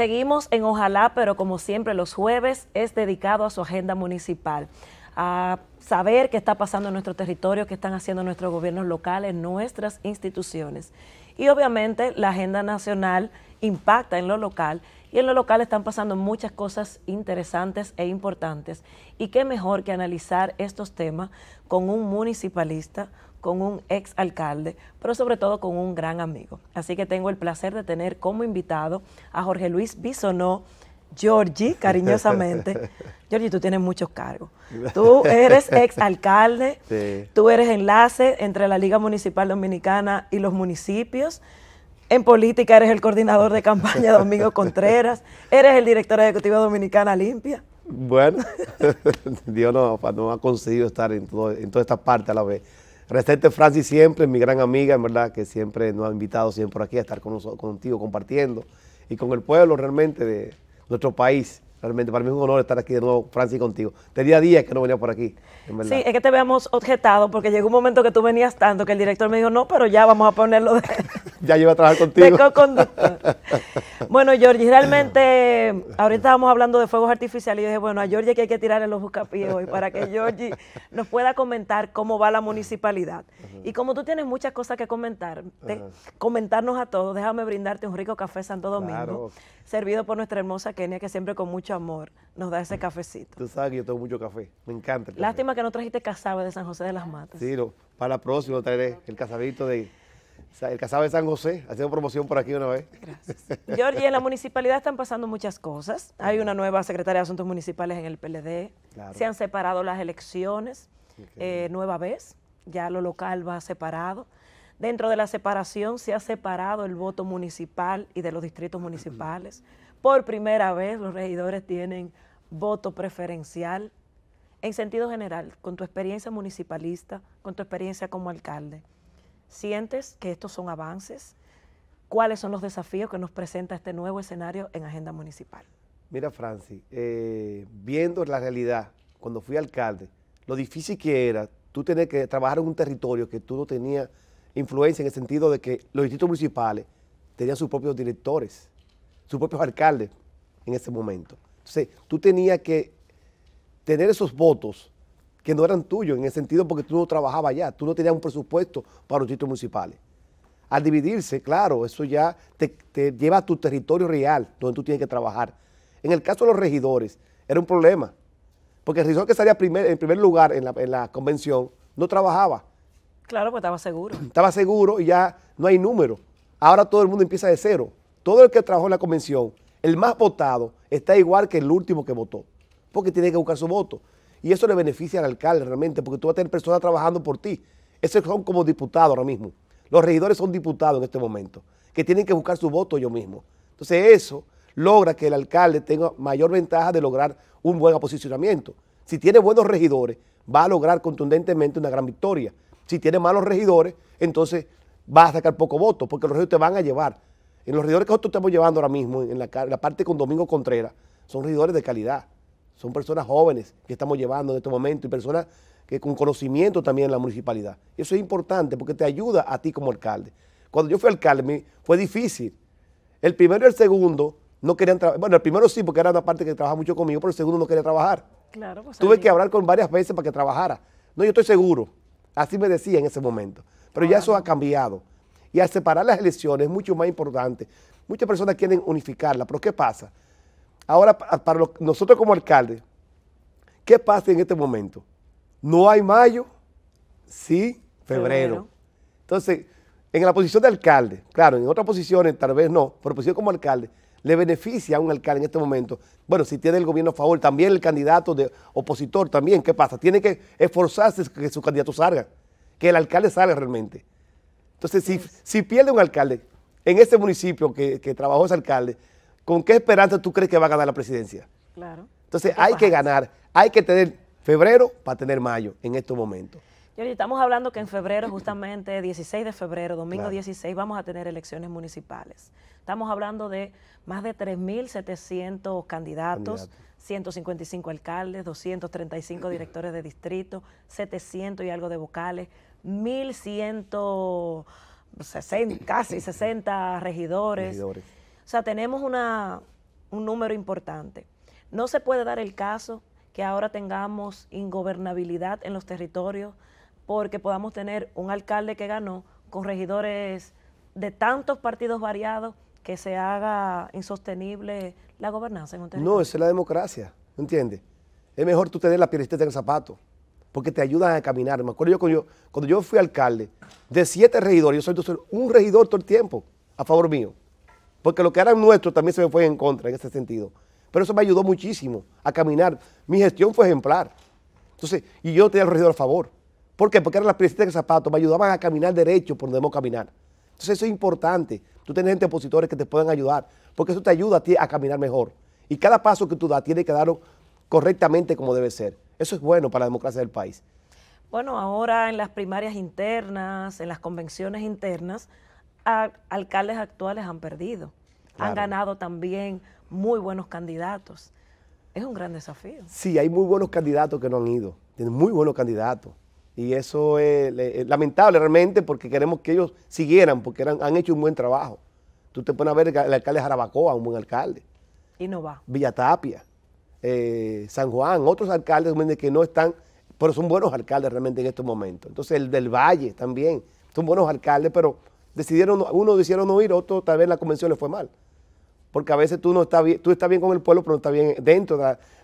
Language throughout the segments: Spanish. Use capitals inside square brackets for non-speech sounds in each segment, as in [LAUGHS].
Seguimos en Ojalá, pero como siempre los jueves es dedicado a su agenda municipal, a saber qué está pasando en nuestro territorio, qué están haciendo nuestros gobiernos locales, nuestras instituciones. Y obviamente la agenda nacional impacta en lo local y en lo local están pasando muchas cosas interesantes e importantes. Y qué mejor que analizar estos temas con un municipalista, con un ex alcalde, pero sobre todo con un gran amigo. Así que tengo el placer de tener como invitado a Jorge Luis Bisonó, Georgie, cariñosamente. [LAUGHS] Giorgi, tú tienes muchos cargos. [LAUGHS] Tú eres ex alcalde, tú eres enlace entre la Liga Municipal Dominicana y los municipios. En política eres el coordinador de campaña Domingo [LAUGHS] Contreras, eres el director ejecutivo Dominicana Limpia. Bueno, Dios no, no, ha conseguido estar en, todo, en toda esta parte a la vez. Restante Francis siempre, mi gran amiga, en verdad, que siempre nos ha invitado siempre por aquí a estar con contigo compartiendo y con el pueblo realmente de nuestro país. Realmente para mí es un honor estar aquí de nuevo, Francis, contigo. Tenía días que no venía por aquí, Sí, es que te veíamos objetado porque llegó un momento que tú venías tanto que el director me dijo, no, pero ya vamos a ponerlo de... [LAUGHS] ya llevo a trabajar contigo. [LAUGHS] bueno, Georgie, realmente ahorita estábamos hablando de fuegos artificiales y dije, bueno, a Georgie que hay que tirarle los buscapiés hoy para que Georgie nos pueda comentar cómo va la municipalidad. Y como tú tienes muchas cosas que comentar, comentarnos a todos, déjame brindarte un rico café Santo Domingo, servido por nuestra hermosa Kenia, que siempre con mucho amor nos da ese cafecito. Tú sabes que yo tengo mucho café, me encanta. Lástima que no trajiste cazabe de San José de las Matas. Sí, para la próxima traeré el cazabito de el cazabe de San José, Hacemos promoción por aquí una vez. Gracias. en la municipalidad están pasando muchas cosas. Hay una nueva secretaria de Asuntos Municipales en el PLD. Claro. Se han separado las elecciones eh, nueva vez. Ya lo local va separado. Dentro de la separación se ha separado el voto municipal y de los distritos municipales. Por primera vez los regidores tienen voto preferencial. En sentido general, con tu experiencia municipalista, con tu experiencia como alcalde, ¿sientes que estos son avances? ¿Cuáles son los desafíos que nos presenta este nuevo escenario en agenda municipal? Mira, Francis, eh, viendo la realidad, cuando fui alcalde, lo difícil que era tú tener que trabajar en un territorio que tú no tenías influencia en el sentido de que los distritos municipales tenían sus propios directores sus propios alcaldes en ese momento. Entonces, tú tenías que tener esos votos que no eran tuyos, en el sentido porque tú no trabajabas ya, tú no tenías un presupuesto para los títulos municipales. Al dividirse, claro, eso ya te, lleva a tu territorio real, donde tú tienes que trabajar. En el caso de los regidores, era un problema, porque el regidor que salía en primer lugar en la, convención no trabajaba. Claro, pues estaba seguro. Estaba seguro y ya no hay número. Ahora todo el mundo empieza de cero todo el que trabajó en la convención, el más votado, está igual que el último que votó, porque tiene que buscar su voto. Y eso le beneficia al alcalde realmente, porque tú vas a tener personas trabajando por ti. Esos son como diputados ahora mismo. Los regidores son diputados en este momento, que tienen que buscar su voto ellos mismos. Entonces eso logra que el alcalde tenga mayor ventaja de lograr un buen posicionamiento. Si tiene buenos regidores, va a lograr contundentemente una gran victoria. Si tiene malos regidores, entonces va a sacar poco voto, porque los regidores te van a llevar. En los regidores que nosotros estamos llevando ahora mismo, en la, parte con Domingo Contreras, son regidores de calidad. Son personas jóvenes que estamos llevando en este momento y personas que con conocimiento también en la municipalidad. Eso es importante porque te ayuda a ti como alcalde. Cuando yo fui alcalde fue difícil. El primero y el segundo no querían trabajar. Bueno, el primero sí, porque era una parte que trabajaba mucho conmigo, pero el segundo no quería trabajar. Claro, pues Tuve que hablar con varias veces para que trabajara. No, yo estoy seguro. Así me decía en ese momento. Pero ya eso ha cambiado y a separar las elecciones es mucho más importante. Muchas personas quieren unificarla, pero ¿qué pasa? Ahora, para nosotros como alcaldes, ¿qué pasa en este momento? No hay mayo, sí febrero. Entonces, en la posición de alcalde, claro, en otras posiciones tal vez no, pero posición como alcalde, le beneficia a un alcalde en este momento. Bueno, si tiene el gobierno a favor, también el candidato de opositor, también, ¿qué pasa? Tiene que esforzarse que su candidato salga, que el alcalde salga realmente. Entonces, si, si pierde un alcalde, en este municipio que, que, trabajó ese alcalde, ¿con qué esperanza tú crees que va a ganar la presidencia? Claro. Entonces hay que ganar, hay que tener febrero para tener mayo en estos momentos. Y estamos hablando que en febrero, justamente 16 de febrero, domingo 16, vamos a tener elecciones municipales. Estamos hablando de más de 3.700 candidatos, 155 alcaldes, 235 directores de distrito, 700 y algo de vocales, 1.160, casi 60 regidores. O sea, tenemos una, un número importante. No se puede dar el caso que ahora tengamos ingobernabilidad en los territorios porque podamos tener un alcalde que ganó con regidores de tantos partidos variados que se haga insostenible la gobernanza en un territorio. No, esa es la democracia, ¿entiendes? Es mejor tú tener la piedrita en el zapato porque te ayudan a caminar. Me acuerdo yo cuando, yo fui alcalde, de siete regidores, yo soy un regidor todo el tiempo a favor mío, porque lo que eran nuestros también se me fue en contra en ese sentido. Pero eso me ayudó muchísimo a caminar. Mi gestión fue ejemplar. Entonces, y yo tenía el regidor a favor. ¿Por qué? Porque eran las presidencias de zapatos, me ayudaban a caminar derecho por donde debemos caminar. Entonces eso es importante. Tú tienes gente opositores que te puedan ayudar, porque eso te ayuda a ti a caminar mejor. Y cada paso que tú das tiene que darlo correctamente como debe ser. Eso es bueno para la democracia del país. Bueno, ahora en las primarias internas, en las convenciones internas, alcaldes actuales han perdido. Han ganado también muy buenos candidatos. Es un gran desafío. Sí, hay muy buenos candidatos que no han ido. Tienen muy buenos candidatos. Y eso es, lamentable realmente porque queremos que ellos siguieran, porque han hecho un buen trabajo. Tú te pones a ver el, el alcalde Jarabacoa, un buen alcalde. Y no va. Villatapia. Eh, San Juan, otros alcaldes que no están, pero son buenos alcaldes realmente en estos momentos. Entonces el del Valle también, son buenos alcaldes, pero decidieron, uno decidieron no ir, otro tal vez la convención le fue mal. Porque a veces tú no estás bien, tú estás bien con el pueblo, pero no estás bien dentro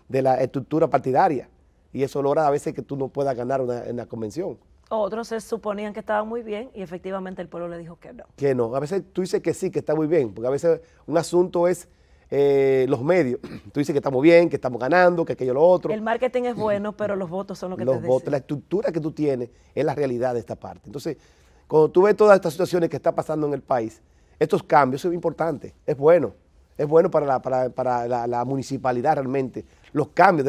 de la, estructura partidaria. Y eso logra a veces que tú no puedas ganar en la convención. Otros se suponían que estaban muy bien y efectivamente el pueblo le dijo que no. Que no. A veces tú dices que sí, que está muy bien, porque a veces un asunto es eh, los medios. [CLEARS THROAT] Tú dices que estamos bien, que estamos ganando, que aquello lo otro. El marketing es [CLEARS THROAT] bueno, pero los votos son lo que los votos, La estructura que tú tienes es la realidad de esta parte. Entonces, cuando tú ves todas estas situaciones que está pasando en el país, estos cambios son importantes, es bueno. Es bueno para la, municipalidad realmente. Los cambios,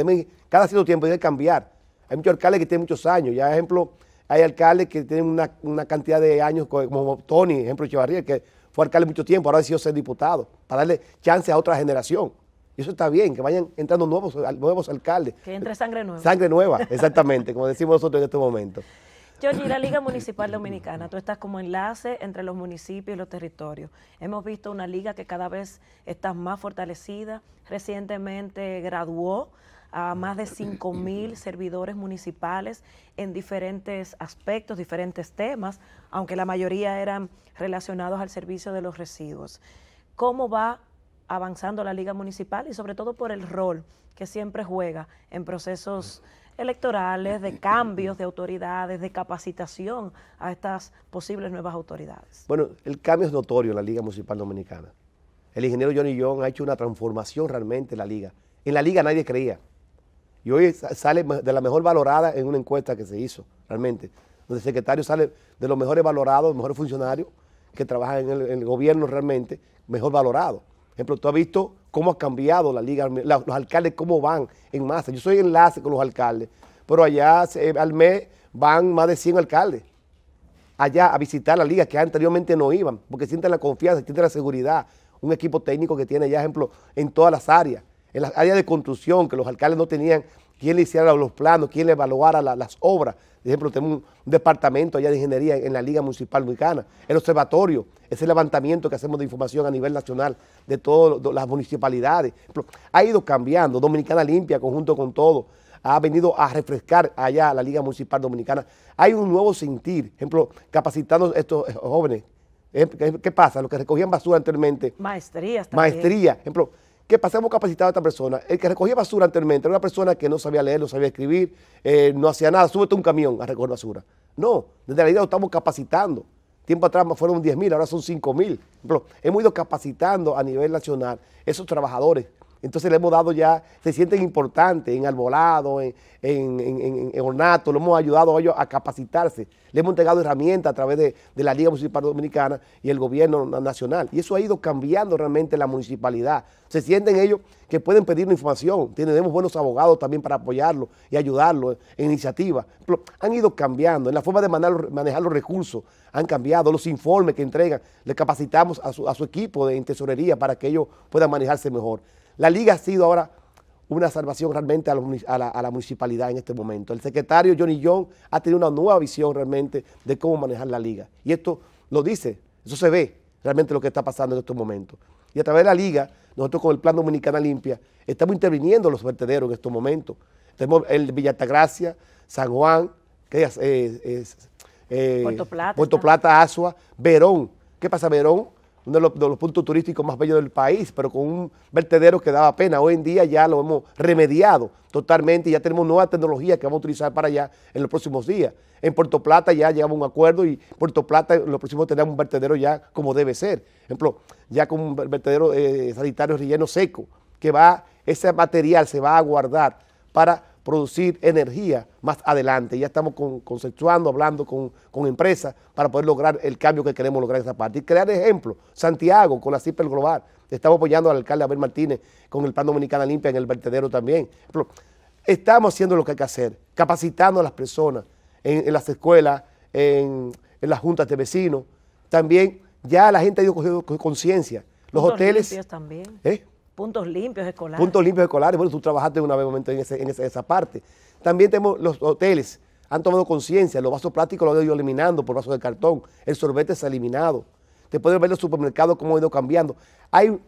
cada cierto tiempo debe cambiar. Hay muchos alcaldes que tienen muchos años. Ya, ejemplo, hay alcaldes que tienen una, una cantidad de años, como Tony, ejemplo, Echevarría, que fue alcalde mucho tiempo, ahora decidió ser diputado, para darle chance a otra generación. Y eso está bien, que vayan entrando nuevos, nuevos alcaldes. Que entre sangre nueva. Sangre nueva, [LAUGHS] exactamente, como decimos nosotros en este momento. y la Liga Municipal Dominicana, tú estás como enlace entre los municipios y los territorios. Hemos visto una liga que cada vez está más fortalecida, recientemente graduó a más de 5.000 servidores municipales en diferentes aspectos, diferentes temas, aunque la mayoría eran relacionados al servicio de los residuos. ¿Cómo va avanzando la Liga Municipal y sobre todo por el rol que siempre juega en procesos electorales, de cambios de autoridades, de capacitación a estas posibles nuevas autoridades? Bueno, el cambio es notorio en la Liga Municipal Dominicana. El ingeniero Johnny Young ha hecho una transformación realmente en la Liga. En la Liga nadie creía. Y hoy sale de la mejor valorada en una encuesta que se hizo, realmente. Donde el secretario sale de los mejores valorados, los mejores funcionarios que trabajan en el, gobierno realmente, mejor valorado. Por ejemplo, tú has visto cómo ha cambiado la liga, los alcaldes cómo van en masa. Yo soy enlace con los alcaldes, pero allá eh, al mes van más de 100 alcaldes allá a visitar la liga que anteriormente no iban, porque sienten la confianza, sienten la seguridad. Un equipo técnico que tiene ya, ejemplo, en todas las áreas en las áreas de construcción, que los alcaldes no tenían quien le hiciera los planos, quien le evaluara las obras. Por ejemplo, tenemos un, departamento allá de ingeniería en, la Liga Municipal Dominicana el observatorio, ese levantamiento que hacemos de información a nivel nacional de todas las municipalidades. ha ido cambiando, Dominicana Limpia, conjunto con todo, ha venido a refrescar allá la Liga Municipal Dominicana. Hay un nuevo sentir, ejemplo, capacitando a estos eh, jóvenes. ¿Qué pasa? Los que recogían basura anteriormente. maestría Maestría, ejemplo que pasamos capacitado a esta persona. El que recogía basura anteriormente era una persona que no sabía leer, no sabía escribir, eh, no hacía nada, súbete un camión a recoger basura. No, desde la idea lo estamos capacitando. Tiempo atrás fueron 10 mil, ahora son 5 mil. Hemos ido capacitando a nivel nacional esos trabajadores entonces le hemos dado ya, se sienten importantes en arbolado, en, en, ornato, lo hemos ayudado a ellos a capacitarse, le hemos entregado herramientas a través de, la Liga Municipal Dominicana y el gobierno nacional. Y eso ha ido cambiando realmente la municipalidad. Se sienten ellos que pueden pedir información, tenemos buenos abogados también para apoyarlos y ayudarlos en iniciativas. Han ido cambiando, en la forma de manejar, los recursos han cambiado, los informes que entregan, le capacitamos a su, a su equipo de tesorería para que ellos puedan manejarse mejor. La liga ha sido ahora una salvación realmente a la, municipalidad en este momento. El secretario Johnny John ha tenido una nueva visión realmente de cómo manejar la liga. Y esto lo dice, eso se ve realmente lo que está pasando en estos momentos. Y a través de la liga, nosotros con el Plan Dominicana Limpia, estamos interviniendo los vertederos en estos momentos. Tenemos el Villa San Juan, eh, eh, Puerto Plata, Puerto Plata Asua, Verón. ¿Qué pasa, Verón? uno de los, puntos turísticos más bellos del país, pero con un vertedero que daba pena. Hoy en día ya lo hemos remediado totalmente y ya tenemos nueva tecnología que vamos a utilizar para allá en los próximos días. En Puerto Plata ya llegamos a un acuerdo y Puerto Plata en los próximos tenemos un vertedero ya como debe ser. Por ejemplo, ya con un vertedero eh, sanitario relleno seco, que va, ese material se va a guardar para producir energía más adelante. Ya estamos conceptuando, hablando con, empresas para poder lograr el cambio que queremos lograr en esa parte. Y crear ejemplos. Santiago con la CIPEL Global. Estamos apoyando al alcalde Abel Martínez con el Plan Dominicana Limpia en el vertedero también. Estamos haciendo lo que hay que hacer, capacitando a las personas en, las escuelas, en, las juntas de vecinos. También ya la gente ha ido cogiendo conciencia. Los hoteles. También. ¿Eh? Puntos limpios escolares. Puntos limpios escolares. Bueno, tú trabajaste una vez momento en, esa, parte. También tenemos los hoteles. Han tomado conciencia. Los vasos plásticos los han ido eliminando por vasos de cartón. El sorbete se ha eliminado. Te pueden ver los supermercados cómo ha ido cambiando. Hay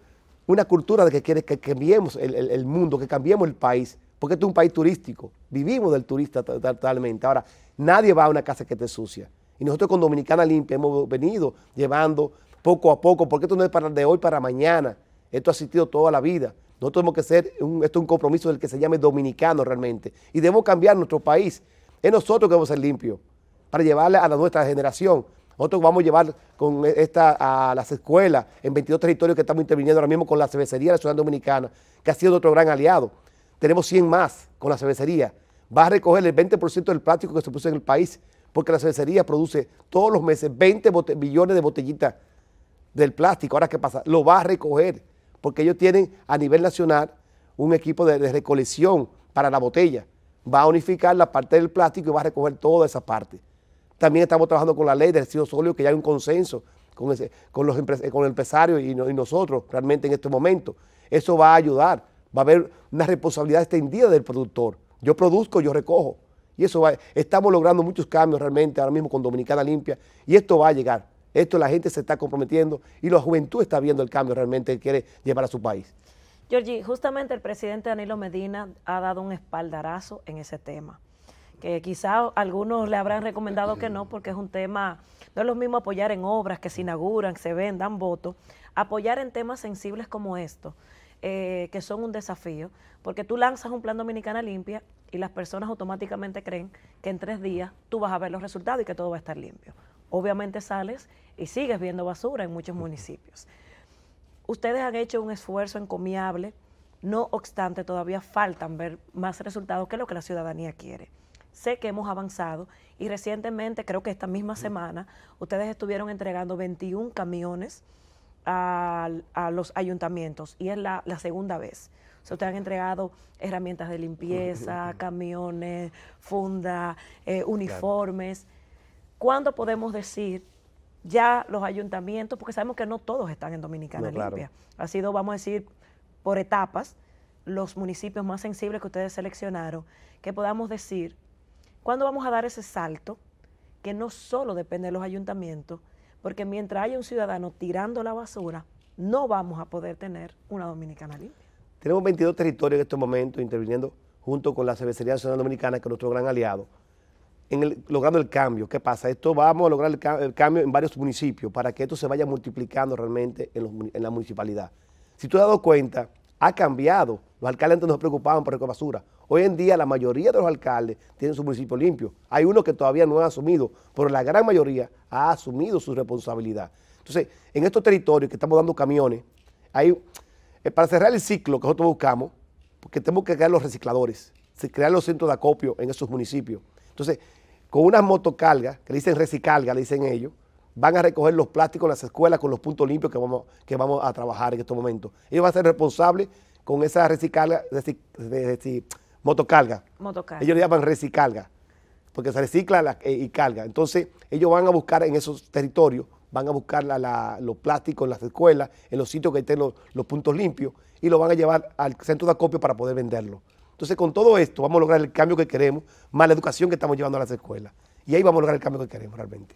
una cultura de que quiere que cambiemos el, mundo, que cambiemos el país porque este es un país turístico, vivimos del turista totalmente. Ahora, nadie va a una casa que esté sucia. Y nosotros con Dominicana Limpia hemos venido llevando poco a poco, porque esto no es para de hoy para mañana. Esto ha existido toda la vida. Nosotros tenemos que ser, un, esto es un compromiso del que se llame dominicano realmente. Y debemos cambiar nuestro país. Es nosotros que debemos ser limpios para llevarle a nuestra generación. Nosotros vamos a llevar con e, esta a las escuelas en 22 territorios que estamos interviniendo ahora mismo con la Cervecería Nacional Dominicana, que ha sido otro gran aliado. Tenemos 100 más con la cervecería. Va a recoger el 20% del plástico que se produce en el país, porque la cervecería produce todos los meses 20 millones de botellitas del plástico. Ahora, ¿qué pasa? Lo va a recoger porque ellos tienen a nivel nacional un equipo de, recolección para la botella. Va a unificar la parte del plástico y va a recoger toda esa parte. También estamos trabajando con la ley de residuos sólidos, que ya hay un consenso con, con los empresarios y, y, nosotros realmente en este momento. Eso va a ayudar, va a haber una responsabilidad extendida del productor. Yo produzco, yo recojo. Y eso va, estamos logrando muchos cambios realmente ahora mismo con Dominicana Limpia y esto va a llegar. Esto la gente se está comprometiendo y la juventud está viendo el cambio realmente que quiere llevar a su país. Georgie, justamente el presidente Danilo Medina ha dado un espaldarazo en ese tema, que quizá algunos le habrán recomendado que no, porque es un tema, no es lo mismo apoyar en obras que se inauguran, que se vendan votos, apoyar en temas sensibles como esto eh, que son un desafío, porque tú lanzas un plan Dominicana Limpia y las personas automáticamente creen que en tres días tú vas a ver los resultados y que todo va a estar limpio obviamente sales y sigues viendo basura en muchos municipios. Ustedes han hecho un esfuerzo encomiable, no obstante todavía faltan ver más resultados que lo que la ciudadanía quiere. Sé que hemos avanzado y recientemente, creo que esta misma mm. semana, ustedes estuvieron entregando 21 camiones a, los ayuntamientos y es la, segunda vez. ustedes han entregado herramientas de limpieza, [LAUGHS] camiones, funda, eh, uniformes. ¿Cuándo podemos decir ya los ayuntamientos, porque sabemos que no todos están en Dominicana Limpia, Así ha sido, vamos a decir, por etapas, los municipios más sensibles que ustedes seleccionaron, que podamos decir, ¿cuándo vamos a dar ese salto? Que no solo depende de los ayuntamientos, porque mientras haya un ciudadano tirando la basura, no vamos a poder tener una Dominicana limpia. Tenemos 22 territorios en estos momentos interviniendo junto con la Cervecería Nacional Dominicana, que es nuestro gran aliado, logrando el cambio. ¿Qué pasa? Esto vamos a lograr el, cambio en varios municipios para que esto se vaya multiplicando realmente en, la municipalidad. Si tú te has dado cuenta, ha cambiado. Los alcaldes antes no se preocupaban por la basura. Hoy en día la mayoría de los alcaldes tienen su municipio limpio. Hay uno que todavía no ha asumido, pero la gran mayoría ha asumido su responsabilidad. Entonces, en estos territorios que estamos dando camiones, hay, eh, para cerrar el ciclo que nosotros buscamos, porque tenemos que crear los recicladores, crear los centros de acopio en esos municipios. Entonces, con unas motocargas, que le dicen recicalga, le dicen ellos, van a recoger los plásticos en las escuelas con los puntos limpios que vamos, que vamos a trabajar en estos momentos. Ellos van a ser responsables con esa recicalga, de motocarga. Ellos le llaman recicalga, porque se recicla eh, y carga. Entonces, ellos van a buscar en esos territorios, van a buscar los plásticos en las escuelas, en los sitios que estén los, los puntos limpios, y lo van a llevar al centro de acopio para poder venderlo. Entonces, con todo esto vamos a lograr el cambio que queremos, más la educación que estamos llevando a las escuelas. Y ahí vamos a lograr el cambio que queremos realmente.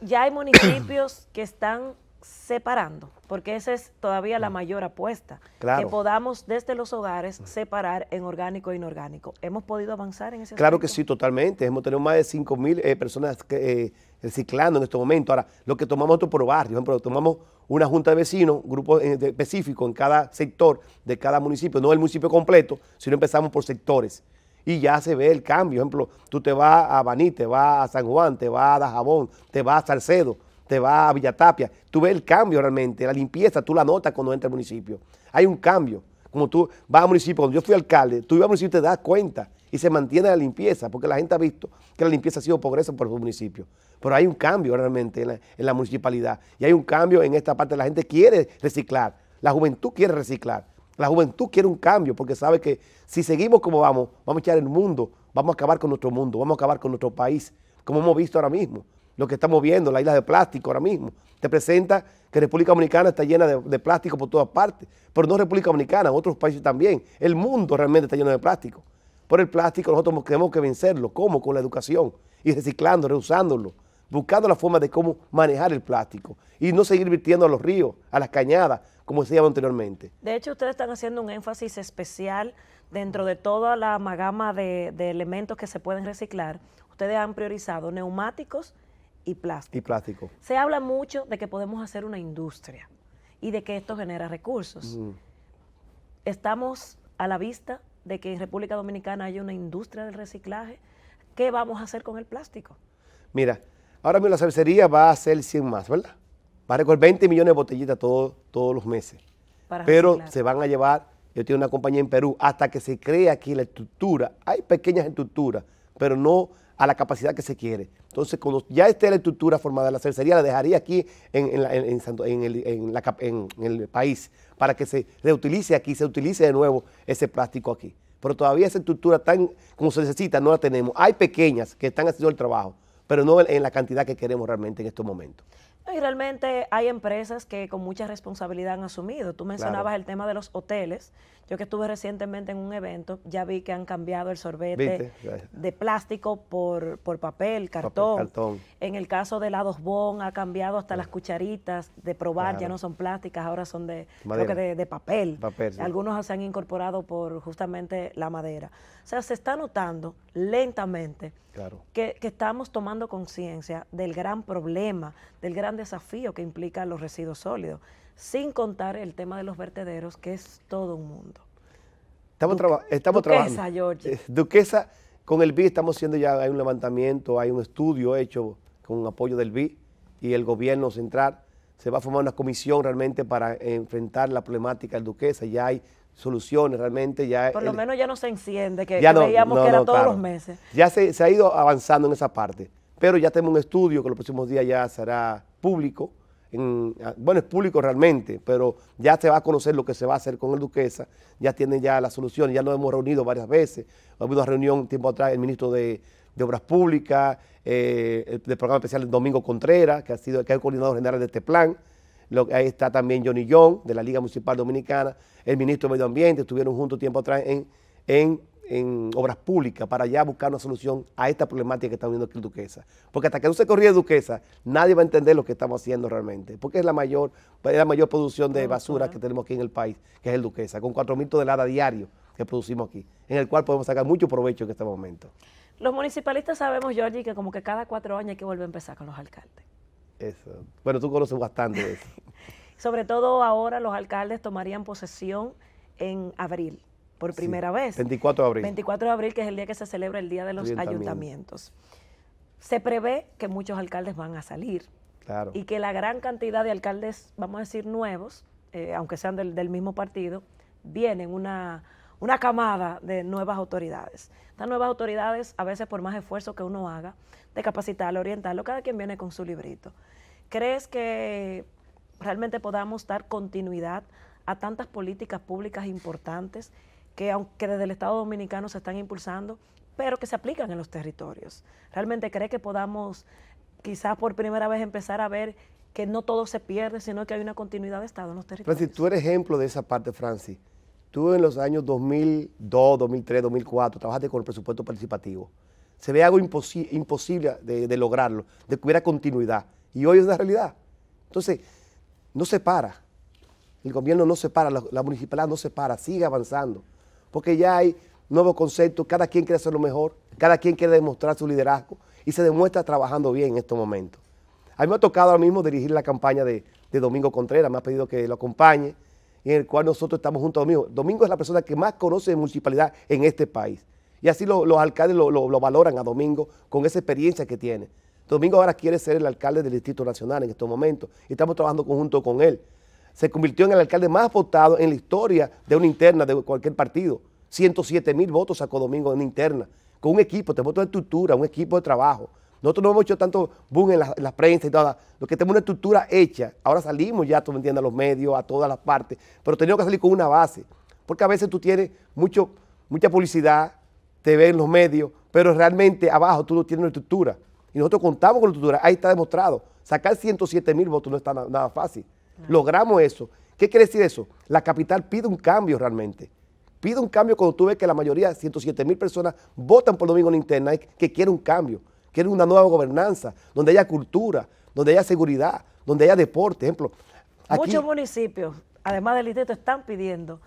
Ya hay municipios que están separando, porque esa es todavía la mm. mayor apuesta, que podamos desde los hogares mm. separar en orgánico e inorgánico. ¿Hemos podido avanzar en ese Claro que sí, totalmente. Hemos tenido más de cinco mil eh, personas eh, reciclando en este momento. Ahora, lo que tomamos es por barrio, por ejemplo, tomamos una junta de vecinos, grupo eh, específico en cada sector de cada municipio, no el municipio completo, sino empezamos por sectores y ya se ve el cambio. Por ejemplo, tú te vas a Baní, te vas a San Juan, te vas a Dajabón, te vas a Salcedo te va a Villatapia. Tú ves el cambio realmente, la limpieza, tú la notas cuando entras al municipio. Hay un cambio. Como tú vas al municipio, cuando yo fui alcalde, tú ibas al municipio y te das cuenta y se mantiene la limpieza, porque la gente ha visto que la limpieza ha sido progreso por su municipio. Pero hay un cambio realmente en la municipalidad y hay un cambio en esta parte. La gente quiere reciclar, la juventud quiere reciclar. La juventud quiere un cambio porque sabe que si seguimos como vamos, vamos a echar el mundo, vamos a acabar con nuestro mundo, vamos a acabar con nuestro país, como hemos visto ahora mismo lo que estamos viendo, las islas de plástico ahora mismo. Te presenta que República Dominicana está llena de, plástico por todas partes, pero no República Dominicana, otros países también. El mundo realmente está lleno de plástico. Por el plástico nosotros tenemos que vencerlo. ¿Cómo? Con la educación y reciclando, reusándolo, buscando la forma de cómo manejar el plástico y no seguir virtiendo a los ríos, a las cañadas, como decíamos anteriormente. De hecho, ustedes están haciendo un énfasis especial dentro de toda la magama de elementos que se pueden reciclar. Ustedes han priorizado neumáticos y plástico. Y plástico. Se habla mucho de que podemos hacer una industria y de que esto genera recursos. Mm. Estamos a la vista de que en República Dominicana hay una industria del reciclaje. ¿Qué vamos a hacer con el plástico? Mira, ahora mismo la cervecería va a hacer 100 más, ¿verdad? Va a recoger 20 millones de botellitas todos los meses. Pero se van a llevar, yo tengo una compañía en Perú, hasta que se cree aquí la estructura. Hay pequeñas estructuras, pero no a la capacidad que se quiere. Entonces, cuando ya esté la estructura formada, la cercería la dejaría aquí en, en, el, país para que se reutilice aquí, se utilice de nuevo ese plástico aquí. Pero todavía esa estructura tan como se necesita no la tenemos. Hay pequeñas que están haciendo el trabajo, pero no en la cantidad que queremos realmente en estos momentos. Y realmente hay empresas que con mucha responsabilidad han asumido. Tú mencionabas el tema de los hoteles. Yo que estuve recientemente en un evento, ya vi que han cambiado el sorbete de plástico por, papel, cartón. En el caso de lados Bon ha cambiado hasta las cucharitas de probar, ya no son plásticas, ahora son de, de, papel. Algunos se han incorporado por justamente la madera. O sea, se está notando lentamente que, que estamos tomando conciencia del gran problema, del gran desafío que implica los residuos sólidos sin contar el tema de los vertederos, que es todo un mundo. Estamos, Duquesa, trabajando. George. Eh, Duquesa, con el BI estamos haciendo ya, hay un levantamiento, hay un estudio hecho con apoyo del BI y el gobierno central. Se va a formar una comisión realmente para enfrentar la problemática del Duquesa. Ya hay soluciones realmente. Ya Por lo menos ya no se enciende, que, veíamos que era todos los meses. Ya se, ha ido avanzando en esa parte, pero ya tenemos un estudio que los próximos días ya será público bueno, es público realmente, pero ya se va a conocer lo que se va a hacer con el Duquesa, ya tienen ya la solución ya nos hemos reunido varias veces, ha habido una reunión tiempo atrás el ministro de, Obras Públicas, eh, el, programa especial Domingo Contreras, que ha sido que el coordinador general de este plan, lo, ahí está también Johnny John, de la Liga Municipal Dominicana, el ministro de Medio Ambiente, estuvieron juntos tiempo atrás en, en en obras públicas para ya buscar una solución a esta problemática que está viendo aquí en Duquesa. Porque hasta que no se corrija Duquesa, nadie va a entender lo que estamos haciendo realmente. Porque es la mayor, la mayor producción de basura que tenemos aquí en el país, que es el Duquesa, con 4.000 toneladas diario que producimos aquí, en el cual podemos sacar mucho provecho en este momento. Los municipalistas sabemos, Georgie, que como que cada cuatro años hay que volver a empezar con los alcaldes. Eso. Bueno, tú conoces bastante eso. [LAUGHS] Sobre todo ahora los alcaldes tomarían posesión en abril por primera vez. 24 de abril. 24 de abril, que es el día que se celebra el Día de los Ayuntamientos. Se prevé que muchos alcaldes van a salir claro. y que la gran cantidad de alcaldes, vamos a decir, nuevos, eh, aunque sean del, mismo partido, vienen una, una camada de nuevas autoridades. Estas nuevas autoridades, a veces por más esfuerzo que uno haga, de capacitarlo, orientarlo, cada quien viene con su librito. ¿Crees que realmente podamos dar continuidad a tantas políticas públicas importantes que aunque desde el Estado Dominicano se están impulsando, pero que se aplican en los territorios. ¿Realmente cree que podamos quizás por primera vez empezar a ver que no todo se pierde, sino que hay una continuidad de Estado en los territorios? Francis, tú eres ejemplo de esa parte, Francis. Tú en los años 2002, 2003, 2004 trabajaste con el presupuesto participativo. Se ve algo imposible de, lograrlo, de que hubiera continuidad. Y hoy es la realidad. Entonces, no se para. El gobierno no se para, la municipalidad no se para, sigue avanzando porque ya hay nuevos conceptos, cada quien quiere hacer lo mejor, cada quien quiere demostrar su liderazgo y se demuestra trabajando bien en estos momentos. A mí me ha tocado ahora mismo dirigir la campaña de, Domingo Contreras, me ha pedido que lo acompañe, en el cual nosotros estamos junto a Domingo. Domingo es la persona que más conoce de municipalidad en este país. Y así los alcaldes lo, valoran a Domingo con esa experiencia que tiene. Domingo ahora quiere ser el alcalde del Distrito Nacional en estos momentos y estamos trabajando conjunto con él se convirtió en el alcalde más votado en la historia de una interna de cualquier partido. 107 mil votos sacó Domingo en una interna, con un equipo, tenemos una estructura, un equipo de trabajo. Nosotros no hemos hecho tanto boom en la, prensa y todo, lo que tenemos una estructura hecha. Ahora salimos ya, tú me entiendes, a los medios, a todas las partes, pero tenemos que salir con una base, porque a veces tú tienes mucho, mucha publicidad, te ven los medios, pero realmente abajo tú no tienes una estructura. Y nosotros contamos con la estructura, ahí está demostrado. Sacar 107 mil votos no está nada fácil. Logramos eso. ¿Qué quiere decir eso? La capital pide un cambio realmente. Pide un cambio cuando tú ves que la mayoría, 107 mil personas, votan por Domingo Linterna que quiere un cambio, quieren una nueva gobernanza, donde haya cultura, donde haya seguridad, donde haya deporte. Ejemplo, Muchos municipios, además del distrito, están pidiendo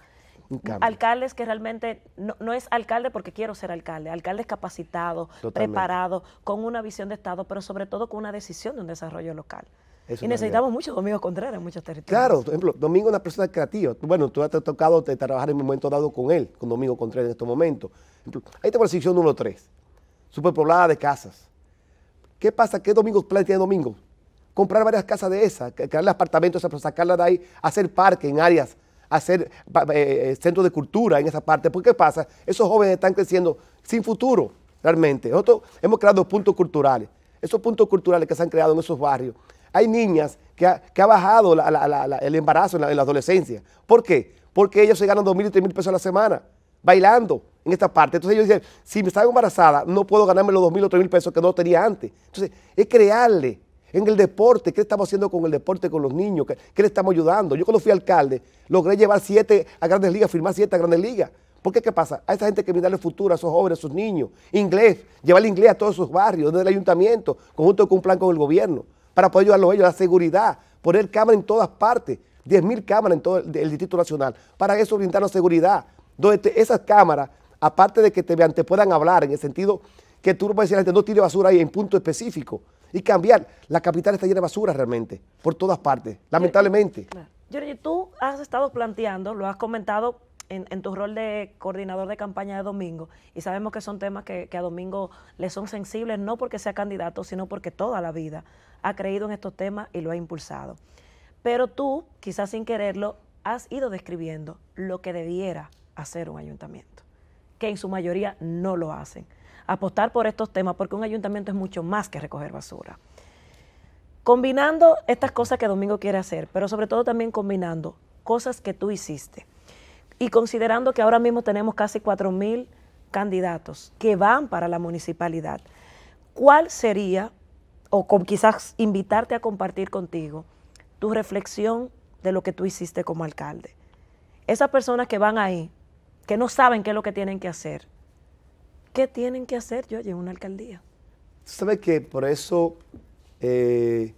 alcaldes que realmente no, no, es alcalde porque quiero ser alcalde, alcaldes capacitados, preparados, con una visión de Estado, pero sobre todo con una decisión de un desarrollo local y necesitamos mucho muchos Domingo Contreras en muchos territorios. Claro, ejemplo, Domingo es una persona creativa. Bueno, tú has tocado te, trabajar en un momento dado con él, con Domingo Contreras en estos momentos. Ahí está la sección número 3, superpoblada de casas. ¿Qué pasa? ¿Qué domingos plan tiene Domingo? Comprar varias casas de esas, crearle apartamentos, sacarlas de ahí, hacer parques en áreas, hacer eh, eh, centros de cultura en esa parte. ¿Por qué pasa? Esos jóvenes están creciendo sin futuro, realmente. Nosotros hemos creado puntos culturales. Esos puntos culturales que se han creado en esos barrios hay niñas que ha, bajado el embarazo en, la, adolescencia. ¿Por qué? Porque ellos se ganan 2.000 y mil pesos a la semana bailando en esta parte. Entonces ellos dicen, si me estaba embarazada, no puedo ganarme los mil o mil pesos que no tenía antes. Entonces, es crearle en el deporte, ¿qué estamos haciendo con el deporte, con los niños? ¿Qué, le estamos ayudando? Yo cuando fui alcalde, logré llevar siete a grandes ligas, firmar siete a grandes ligas. ¿Por qué qué pasa? A esa gente que me da el futuro, a esos jóvenes, a esos niños. Inglés, llevar inglés a todos sus barrios, desde el ayuntamiento, conjunto con un plan con el gobierno para poder ayudarlo a ellos, la seguridad, poner cámaras en todas partes, 10.000 cámaras en todo el, Distrito Nacional, para eso la seguridad, donde esas cámaras, aparte de que te, vean, te puedan hablar en el sentido que tú no puedes decir, no tiene basura ahí en punto específico, y cambiar, la capital está llena de basura realmente, por todas partes, lamentablemente. Yo, tú has estado planteando, lo has comentado en, tu rol de coordinador de campaña de Domingo, y sabemos que son temas que, que, a Domingo le son sensibles, no porque sea candidato, sino porque toda la vida ha creído en estos temas y lo ha impulsado. Pero tú, quizás sin quererlo, has ido describiendo lo que debiera hacer un ayuntamiento, que en su mayoría no lo hacen. Apostar por estos temas, porque un ayuntamiento es mucho más que recoger basura. Combinando estas cosas que Domingo quiere hacer, pero sobre todo también combinando cosas que tú hiciste y considerando que ahora mismo tenemos casi 4.000 candidatos que van para la municipalidad, ¿cuál sería, o quizás invitarte a compartir contigo, tu reflexión de lo que tú hiciste como alcalde? Esas personas que van ahí, que no saben qué es lo que tienen que hacer, ¿qué tienen que hacer yo en una alcaldía? ¿Sabe que por eso eh,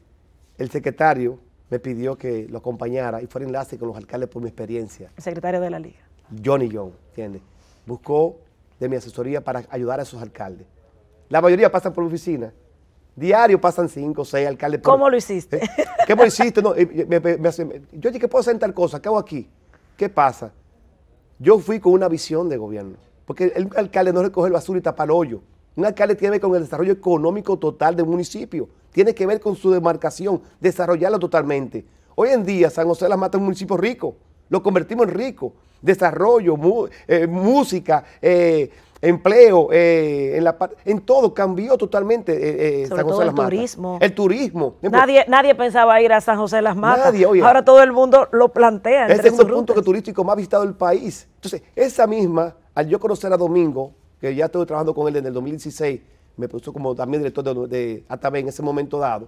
el secretario me pidió que lo acompañara y fuera enlace con los alcaldes por mi experiencia. El secretario de la liga. Johnny John, ¿entiendes? Buscó de mi asesoría para ayudar a sus alcaldes. La mayoría pasan por la oficina. Diario pasan cinco, seis alcaldes. Por, ¿Cómo lo hiciste? Eh, ¿Qué lo hiciste? No, eh, me, yo dije, ¿qué puedo hacer tal cosa? ¿Qué hago aquí? ¿Qué pasa? Yo fui con una visión de gobierno. Porque el alcalde no recoge el basura y tapa el hoyo. Un alcalde tiene que ver con el desarrollo económico total del municipio tiene que ver con su demarcación, desarrollarlo totalmente. Hoy en día San José de las Matas es un municipio rico, lo convertimos en rico. Desarrollo, eh, música, eh, empleo, eh, en, todo cambió totalmente San José de las Matas. El turismo. Nadie, pensaba ir a San José de las Matas. Ahora todo el mundo lo plantea. Este es el punto turístico más visitado del país. Entonces, esa misma, al yo conocer a Domingo, que ya estoy trabajando con él desde el 2016, me puso como también director de, de en ese momento dado.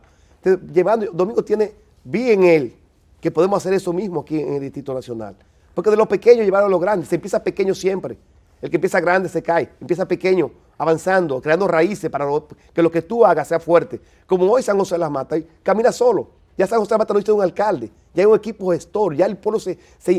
llevando, Domingo tiene, vi en él que podemos hacer eso mismo aquí en el Distrito Nacional. Porque de los pequeños llevaron a los grandes, se empieza pequeño siempre. El que empieza grande se cae, empieza pequeño, avanzando, creando raíces para que lo que tú hagas sea fuerte. Como hoy San José de las Matas, camina solo. Ya San José de las Matas no hizo un alcalde, ya hay un equipo gestor, ya el pueblo se,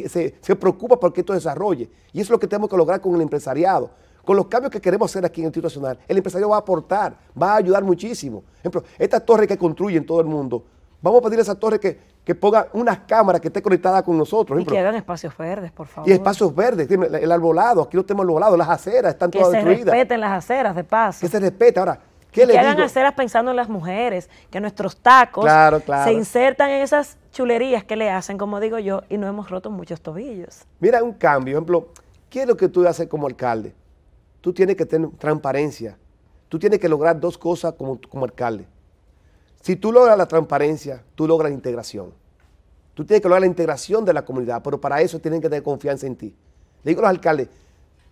se preocupa por que esto desarrolle. Y eso es lo que tenemos que lograr con el empresariado con los cambios que queremos hacer aquí en el Instituto Nacional, el empresario va a aportar, va a ayudar muchísimo. Por ejemplo, esta torre que construyen todo el mundo, vamos a pedir a esa torre que, ponga unas cámaras que esté conectada con nosotros. y que hagan espacios verdes, por favor. Y espacios verdes, el arbolado, aquí no tenemos arbolado, las aceras están todas destruidas. Que se respeten las aceras, de paso. Que se respete. Ahora, ¿qué le digo? que hagan aceras pensando en las mujeres, que nuestros tacos se insertan en esas chulerías que le hacen, como digo yo, y no hemos roto muchos tobillos. Mira, un cambio, por ejemplo, ¿qué es lo que tú haces como alcalde? tú tienes que tener transparencia. Tú tienes que lograr dos cosas como, alcalde. Si tú logras la transparencia, tú logras la integración. Tú tienes que lograr la integración de la comunidad, pero para eso tienen que tener confianza en ti. Le digo a los alcaldes,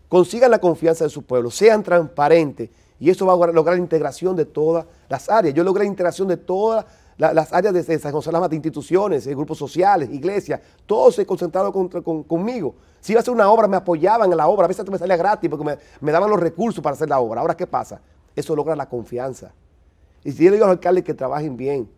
consigan la confianza de su pueblo, sean transparentes y eso va a lograr la integración de todas las áreas. Yo logré la integración de todas las áreas de, esas San José Lama, de instituciones, eh, grupos sociales, iglesias, todos se concentraron conmigo. Si iba a hacer una obra, me apoyaban en la obra, a veces me salía gratis porque me, daban los recursos para hacer la obra. Ahora, ¿qué pasa? Eso logra la confianza. Y si yo le digo a los alcaldes que trabajen bien,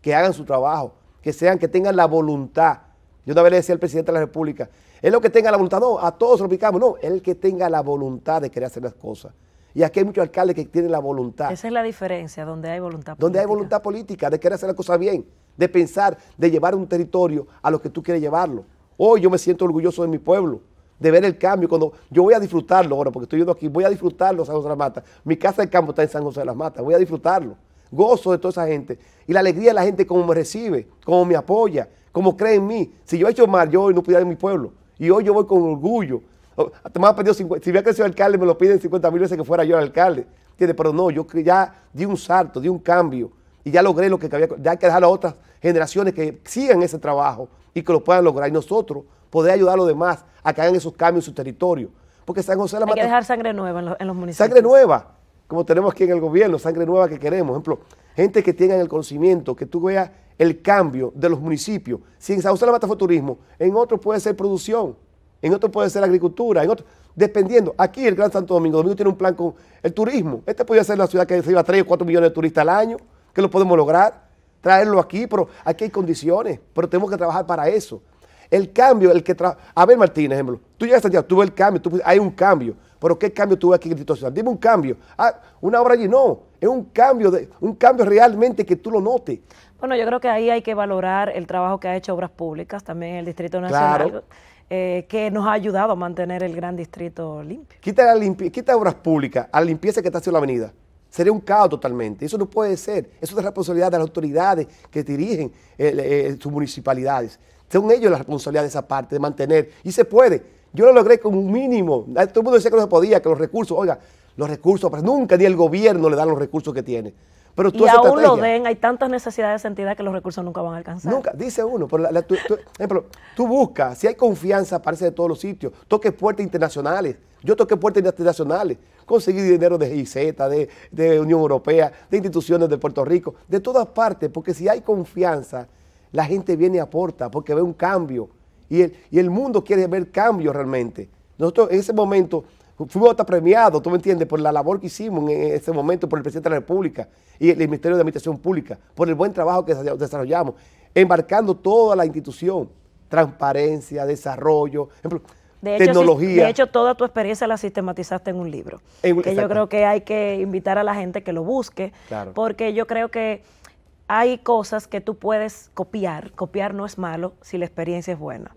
que hagan su trabajo, que sean, que tengan la voluntad. Yo una vez le decía al presidente de la República, es lo que tenga la voluntad, no, a todos lo picamos, no, el que tenga la voluntad de querer hacer las cosas. Y aquí hay muchos alcaldes que tienen la voluntad. Esa es la diferencia, donde hay voluntad política. Donde hay voluntad política, de querer hacer las cosas bien, de pensar, de llevar un territorio a lo que tú quieres llevarlo. Hoy yo me siento orgulloso de mi pueblo, de ver el cambio. Cuando yo voy a disfrutarlo ahora, porque estoy yo aquí, voy a disfrutarlo San José de las Matas. Mi casa de campo está en San José de las Matas, voy a disfrutarlo. Gozo de toda esa gente. Y la alegría de la gente como me recibe, como me apoya, como cree en mí. Si yo he hecho mal, yo hoy no pudiera de mi pueblo. Y hoy yo voy con orgullo Oh, si hubiera crecido alcalde, me lo piden 50 mil veces que fuera yo el alcalde. Pero no, yo ya di un salto, di un cambio y ya logré lo que había. Ya hay que dejar a otras generaciones que sigan ese trabajo y que lo puedan lograr. Y nosotros poder ayudar a los demás a que hagan esos cambios en su territorio. Porque San José la Mata. Hay que dejar sangre nueva en los, municipios. Sangre nueva, como tenemos aquí en el gobierno, sangre nueva que queremos. Por ejemplo, gente que tenga el conocimiento, que tú veas el cambio de los municipios. Si en San José la Mata fue turismo, en otro puede ser producción en otro puede ser agricultura, en otro, dependiendo. Aquí el Gran Santo Domingo, Domingo tiene un plan con el turismo. Este podría ser la ciudad que reciba 3 o 4 millones de turistas al año, que lo podemos lograr, traerlo aquí, pero aquí hay condiciones, pero tenemos que trabajar para eso. El cambio, el que trabaja. A ver, Martín, ejemplo, tú ya estás Santiago, tuve el cambio, tú, hay un cambio, pero ¿qué cambio tuve aquí en Cristo Ciudad? Dime un cambio. Ah, una obra allí, no. Es un cambio, de, un cambio realmente que tú lo notes. Bueno, yo creo que ahí hay que valorar el trabajo que ha hecho Obras Públicas, también el Distrito Nacional. Claro eh, que nos ha ayudado a mantener el gran distrito limpio. Quita, quita obras públicas a la limpieza que está haciendo la avenida. Sería un caos totalmente. Eso no puede ser. Eso es responsabilidad de las autoridades que dirigen eh, eh, sus municipalidades. Son ellos la responsabilidad de esa parte, de mantener. Y se puede. Yo lo logré con un mínimo. Ah, todo el mundo decía que no se podía, que los recursos, oiga, los recursos, pero nunca ni el gobierno le dan los recursos que tiene tú y aún lo den, hay tantas necesidades de sentidas que los recursos nunca van a alcanzar. Nunca, dice uno. Por tú, ejemplo, tú buscas, si hay confianza, aparece de todos los sitios. toques puertas internacionales. Yo toqué puertas internacionales. Conseguí dinero de GIZ, de, Unión Europea, de instituciones de Puerto Rico, de todas partes, porque si hay confianza, la gente viene y aporta, porque ve un cambio. Y el, y el mundo quiere ver cambio realmente. Nosotros en ese momento fuimos hasta premiados, tú me entiendes, por la labor que hicimos en ese momento por el presidente de la República y el Ministerio de Administración Pública, por el buen trabajo que desarrollamos, embarcando toda la institución, transparencia, desarrollo, de tecnología. de hecho, toda tu experiencia la sistematizaste en un libro, que yo creo que hay que invitar a la gente que lo busque, porque yo creo que hay cosas que tú puedes copiar, copiar no es malo si la experiencia es buena.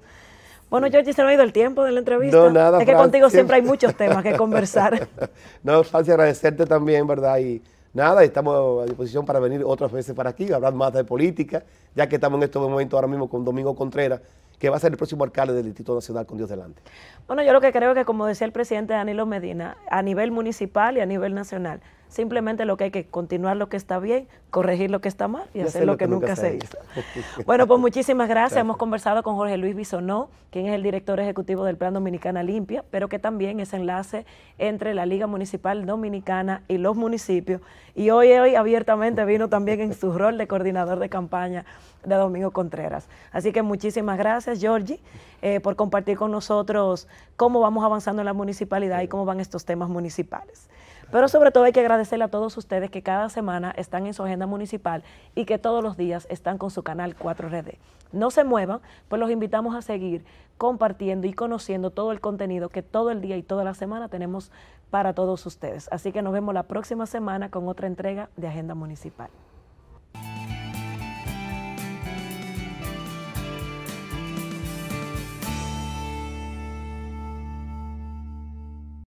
Bueno, Georgie, se nos ha ido el tiempo de la entrevista. No, nada, es que contigo siempre hay muchos temas que conversar. [LAUGHS] no, Francia, agradecerte también, ¿verdad? Y nada, estamos a disposición para venir otras veces para aquí, hablar más de política, ya que estamos en estos momentos ahora mismo con Domingo Contreras, que va a ser el próximo alcalde del Instituto Nacional con Dios delante. Bueno, yo lo que creo es que, como decía el presidente Danilo Medina, a nivel municipal y a nivel nacional, Simplemente lo que hay que continuar lo que está bien, corregir lo que está mal y, hacer, lo, que, nunca, se, hizo. [LAUGHS] bueno, pues muchísimas gracias. Hemos conversado con Jorge Luis Bisonó, quien es el director ejecutivo del Plan Dominicana Limpia, pero que también es enlace entre la Liga Municipal Dominicana y los municipios. Y hoy, hoy abiertamente vino también en su rol de coordinador de campaña de Domingo Contreras. Así que muchísimas gracias, Georgie, eh, por compartir con nosotros cómo vamos avanzando en la municipalidad y cómo van estos temas municipales. Pero sobre todo hay que agradecerle a todos ustedes que cada semana están en su agenda municipal y que todos los días están con su canal 4RD. No se muevan, pues los invitamos a seguir compartiendo y conociendo todo el contenido que todo el día y toda la semana tenemos para todos ustedes. Así que nos vemos la próxima semana con otra entrega de Agenda Municipal.